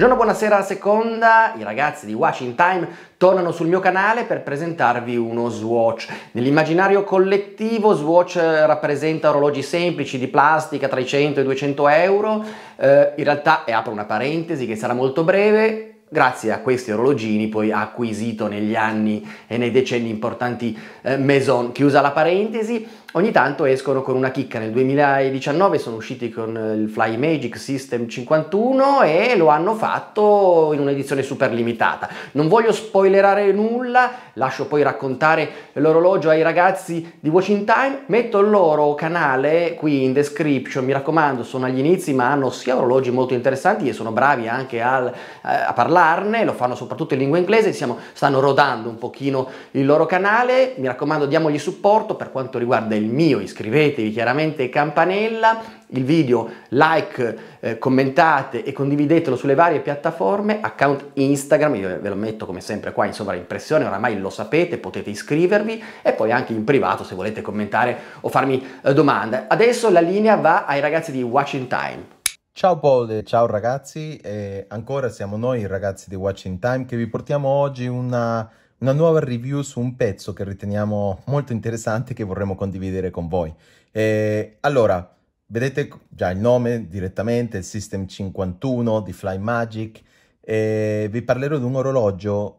Buongiorno, buonasera a seconda, i ragazzi di Washing Time tornano sul mio canale per presentarvi uno Swatch. Nell'immaginario collettivo Swatch eh, rappresenta orologi semplici di plastica tra i 100 e i 200 euro, eh, in realtà, e apro una parentesi che sarà molto breve, grazie a questi orologini poi ha acquisito negli anni e nei decenni importanti eh, Maison. Chiusa la parentesi, ogni tanto escono con una chicca. Nel 2019 sono usciti con eh, il Fly Magic System 51 e lo hanno fatto in un'edizione super limitata. Non voglio spoilerare nulla, lascio poi raccontare l'orologio ai ragazzi di Watching Time, metto il loro canale qui in description, mi raccomando, sono agli inizi ma hanno sia orologi molto interessanti e sono bravi anche al, eh, a parlarne, lo fanno soprattutto in lingua inglese, Siamo, stanno rodando un pochino il loro canale, mi raccomando diamogli supporto per quanto riguarda il mio, iscrivetevi chiaramente campanella, il video like, eh, commentate e condividetelo sulle varie piattaforme, account Instagram, io ve lo metto come sempre qua in sovraimpressione, oramai lo sapete, potete iscrivervi e poi anche in privato se volete commentare o farmi eh, domande. Adesso la linea va ai ragazzi di Watching Time. Ciao Paul, ciao ragazzi, e ancora siamo noi ragazzi di Watching Time che vi portiamo oggi una una nuova review su un pezzo che riteniamo molto interessante e che vorremmo condividere con voi. E allora, vedete già il nome direttamente, il System 51 di Fly Magic, e vi parlerò di un orologio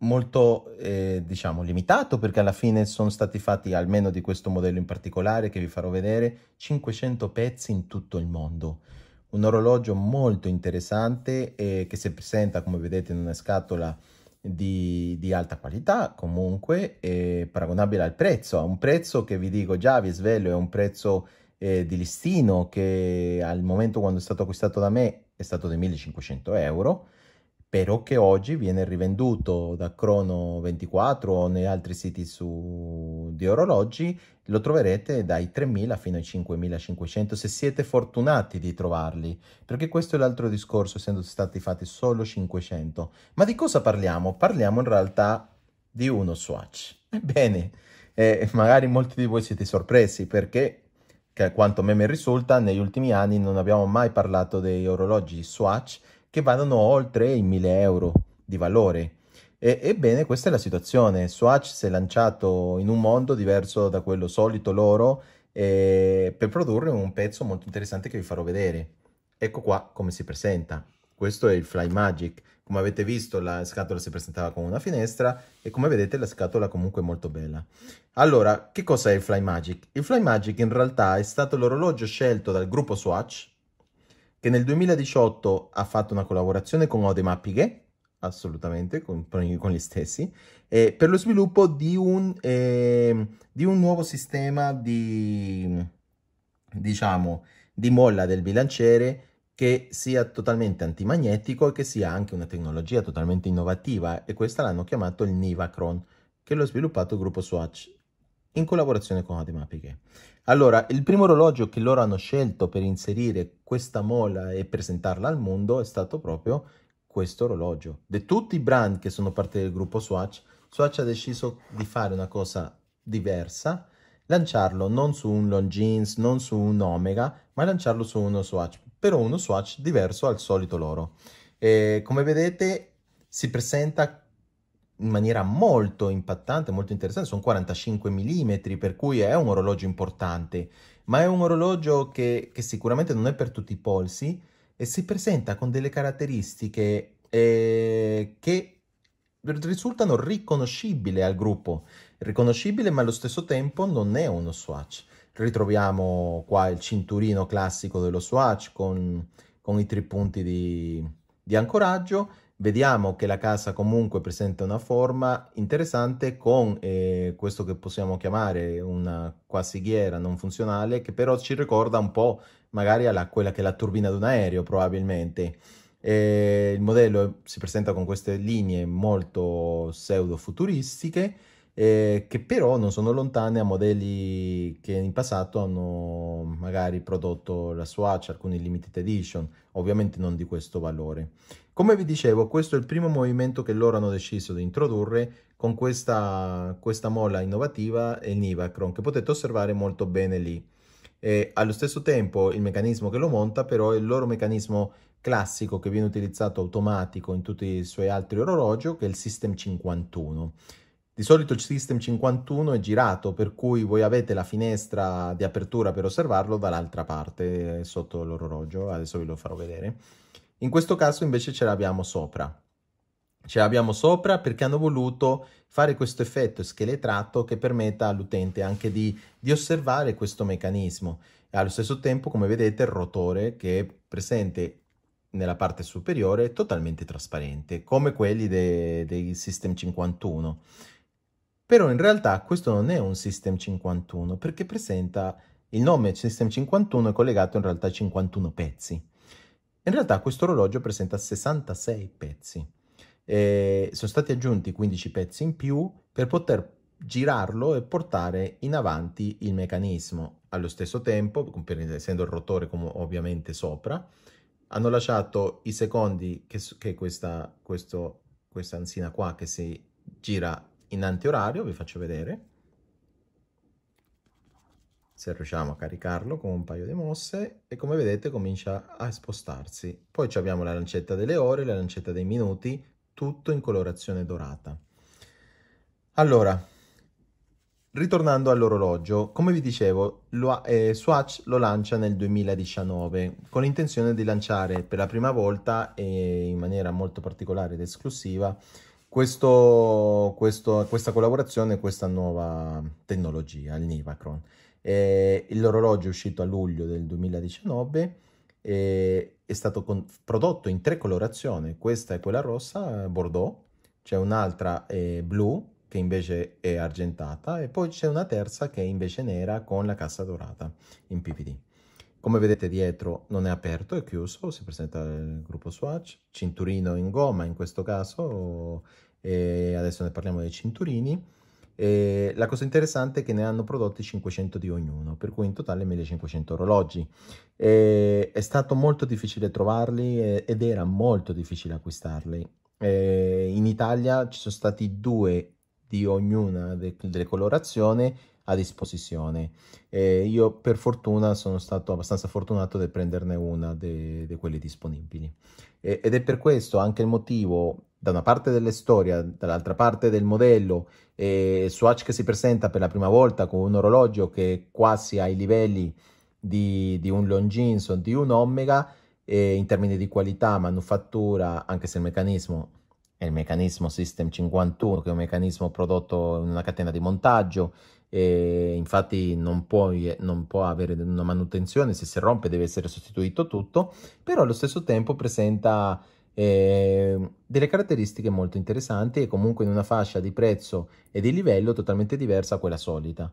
molto eh, diciamo limitato perché alla fine sono stati fatti almeno di questo modello in particolare che vi farò vedere 500 pezzi in tutto il mondo un orologio molto interessante eh, che si presenta come vedete in una scatola di, di alta qualità comunque eh, paragonabile al prezzo, a un prezzo che vi dico già, vi svelo, è un prezzo eh, di listino che al momento quando è stato acquistato da me è stato di 1500 euro però che oggi viene rivenduto da Crono 24 o nei altri siti su... di orologi, lo troverete dai 3.000 fino ai 5.500 se siete fortunati di trovarli, perché questo è l'altro discorso, essendo stati fatti solo 500. Ma di cosa parliamo? Parliamo in realtà di uno Swatch. Ebbene, eh, magari molti di voi siete sorpresi perché che a quanto a me mi risulta, negli ultimi anni non abbiamo mai parlato degli orologi Swatch che vadano oltre i 1000 euro di valore. E, ebbene, questa è la situazione. Swatch si è lanciato in un mondo diverso da quello solito loro eh, per produrre un pezzo molto interessante che vi farò vedere. Ecco qua come si presenta. Questo è il Fly Magic. Come avete visto la scatola si presentava con una finestra e come vedete la scatola comunque è molto bella. Allora, che cos'è il Fly Magic? Il Fly Magic in realtà è stato l'orologio scelto dal gruppo Swatch che nel 2018 ha fatto una collaborazione con Ode Piguet, assolutamente, con, con gli stessi, eh, per lo sviluppo di un, eh, di un nuovo sistema di, diciamo, di molla del bilanciere che sia totalmente antimagnetico e che sia anche una tecnologia totalmente innovativa e questa l'hanno chiamato il Nivacron che l'ho sviluppato il gruppo Swatch in collaborazione con Adematiche. Allora, il primo orologio che loro hanno scelto per inserire questa mola e presentarla al mondo è stato proprio questo orologio. Di tutti i brand che sono parte del gruppo Swatch, Swatch ha deciso di fare una cosa diversa, lanciarlo non su un Longines, non su un Omega, ma lanciarlo su uno Swatch, però uno Swatch diverso al solito loro. E come vedete si presenta in maniera molto impattante, molto interessante, sono 45 mm, per cui è un orologio importante, ma è un orologio che, che sicuramente non è per tutti i polsi e si presenta con delle caratteristiche eh, che risultano riconoscibili al gruppo, riconoscibile ma allo stesso tempo non è uno swatch. Ritroviamo qua il cinturino classico dello swatch con, con i tre punti di, di ancoraggio, vediamo che la casa comunque presenta una forma interessante con eh, questo che possiamo chiamare una quasi ghiera non funzionale che però ci ricorda un po' magari alla, quella che è la turbina di un aereo probabilmente. Eh, il modello si presenta con queste linee molto pseudo futuristiche eh, che però non sono lontane a modelli che in passato hanno magari prodotto la Swatch, alcuni limited edition, ovviamente non di questo valore. Come vi dicevo, questo è il primo movimento che loro hanno deciso di introdurre con questa, questa molla innovativa e il Nivacron, che potete osservare molto bene lì. E allo stesso tempo il meccanismo che lo monta però è il loro meccanismo classico che viene utilizzato automatico in tutti i suoi altri orologi che è il System 51 di solito il System 51 è girato, per cui voi avete la finestra di apertura per osservarlo dall'altra parte, eh, sotto l'orologio, adesso ve lo farò vedere. In questo caso invece ce l'abbiamo sopra. Ce l'abbiamo sopra perché hanno voluto fare questo effetto scheletrato che permetta all'utente anche di, di osservare questo meccanismo. E allo stesso tempo, come vedete, il rotore che è presente nella parte superiore è totalmente trasparente, come quelli dei de System 51. Però in realtà questo non è un System 51 perché presenta il nome System 51 è collegato in realtà a 51 pezzi. In realtà questo orologio presenta 66 pezzi. E sono stati aggiunti 15 pezzi in più per poter girarlo e portare in avanti il meccanismo. Allo stesso tempo, essendo il rotore ovviamente sopra, hanno lasciato i secondi che, che questa, questo, questa ansina qua che si gira in antiorario, vi faccio vedere se riusciamo a caricarlo con un paio di mosse e come vedete comincia a spostarsi. Poi abbiamo la lancetta delle ore, la lancetta dei minuti, tutto in colorazione dorata. Allora, ritornando all'orologio, come vi dicevo, lo, eh, Swatch lo lancia nel 2019 con l'intenzione di lanciare per la prima volta e eh, in maniera molto particolare ed esclusiva questo, questo, questa collaborazione, questa nuova tecnologia, il Nivacron. Eh, l'orologio è uscito a luglio del 2019 e è stato con, prodotto in tre colorazioni, questa è quella rossa, eh, bordeaux, c'è un'altra eh, blu che invece è argentata e poi c'è una terza che è invece nera con la cassa dorata in PPD. Come vedete dietro non è aperto, è chiuso, si presenta il gruppo Swatch, cinturino in gomma in questo caso, e adesso ne parliamo dei cinturini. E la cosa interessante è che ne hanno prodotti 500 di ognuno, per cui in totale 1500 orologi. E è stato molto difficile trovarli ed era molto difficile acquistarli. E in Italia ci sono stati due di ognuna delle colorazioni a disposizione. E io per fortuna sono stato abbastanza fortunato di prenderne una di quelle disponibili. E, ed è per questo anche il motivo, da una parte della storia, dall'altra parte del modello, eh, Swatch che si presenta per la prima volta con un orologio che è quasi ai livelli di, di un Longines o di un Omega, eh, in termini di qualità, manufattura, anche se il meccanismo è il meccanismo System 51, che è un meccanismo prodotto in una catena di montaggio, e infatti non, puoi, non può avere una manutenzione, se si rompe deve essere sostituito tutto, però allo stesso tempo presenta eh, delle caratteristiche molto interessanti e comunque in una fascia di prezzo e di livello totalmente diversa a quella solita.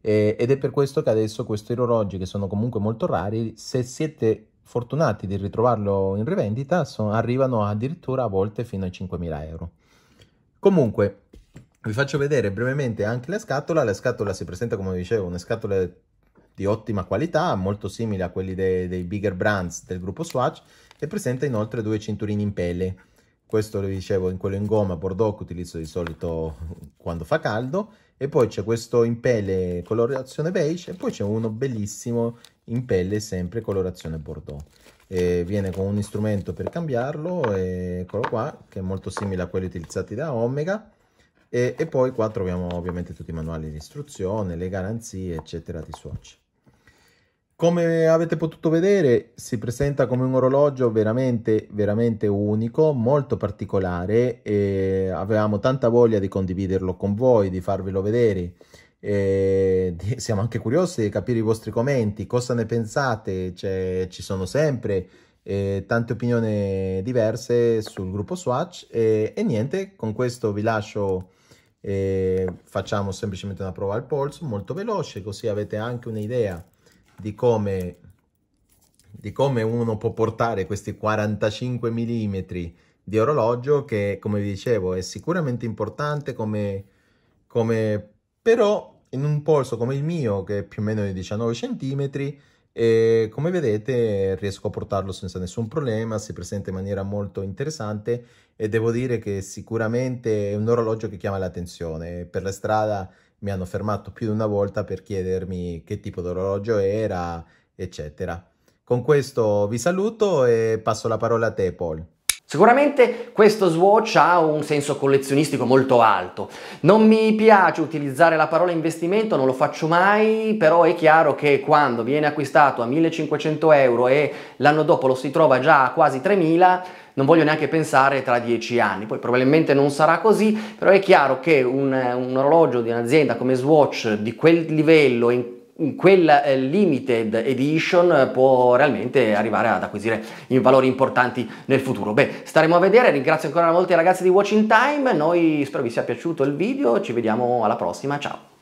Eh, ed è per questo che adesso questi orologi, che sono comunque molto rari, se siete fortunati di ritrovarlo in rivendita, so, arrivano addirittura a volte fino ai 5.000 euro. Comunque, vi faccio vedere brevemente anche la scatola. La scatola si presenta, come dicevo, una scatola di ottima qualità, molto simile a quelli dei, dei bigger brands del gruppo Swatch e presenta inoltre due cinturini in pelle. Questo lo dicevo in quello in gomma bordeaux che utilizzo di solito quando fa caldo e poi c'è questo in pelle colorazione beige e poi c'è uno bellissimo in pelle sempre colorazione bordeaux. E viene con un strumento per cambiarlo, eccolo qua, che è molto simile a quelli utilizzati da Omega e, e, poi qua troviamo ovviamente tutti i manuali di istruzione, le garanzie, eccetera di Swatch. Come avete potuto vedere si presenta come un orologio veramente, veramente unico, molto particolare e avevamo tanta voglia di condividerlo con voi, di farvelo vedere. E siamo anche curiosi di capire i vostri commenti, cosa ne pensate, cioè, ci sono sempre eh, tante opinioni diverse sul gruppo Swatch e, e niente, con questo vi lascio, eh, facciamo semplicemente una prova al polso molto veloce così avete anche un'idea di come, di come uno può portare questi 45 mm di orologio che come vi dicevo è sicuramente importante come, come però in un polso come il mio che è più o meno di 19 cm e come vedete riesco a portarlo senza nessun problema, si presenta in maniera molto interessante e devo dire che sicuramente è un orologio che chiama l'attenzione. Per la strada mi hanno fermato più di una volta per chiedermi che tipo di orologio era, eccetera. Con questo vi saluto e passo la parola a te Paul. Sicuramente questo Swatch ha un senso collezionistico molto alto. Non mi piace utilizzare la parola investimento, non lo faccio mai, però è chiaro che quando viene acquistato a 1500 euro e l'anno dopo lo si trova già a quasi 3000, non voglio neanche pensare tra dieci anni, poi probabilmente non sarà così, però è chiaro che un, un orologio di un'azienda come Swatch di quel livello in quel eh, limited edition può realmente arrivare ad acquisire valori importanti nel futuro. Beh, staremo a vedere, ringrazio ancora una volta i ragazzi di Watching Time, noi spero vi sia piaciuto il video, ci vediamo alla prossima, ciao!